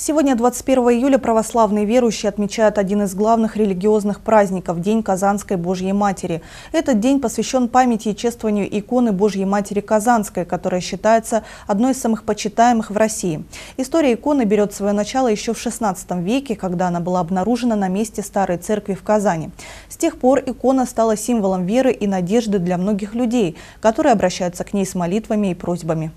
Сегодня, 21 июля, православные верующие отмечают один из главных религиозных праздников – День Казанской Божьей Матери. Этот день посвящен памяти и чествованию иконы Божьей Матери Казанской, которая считается одной из самых почитаемых в России. История иконы берет свое начало еще в XVI веке, когда она была обнаружена на месте старой церкви в Казани. С тех пор икона стала символом веры и надежды для многих людей, которые обращаются к ней с молитвами и просьбами.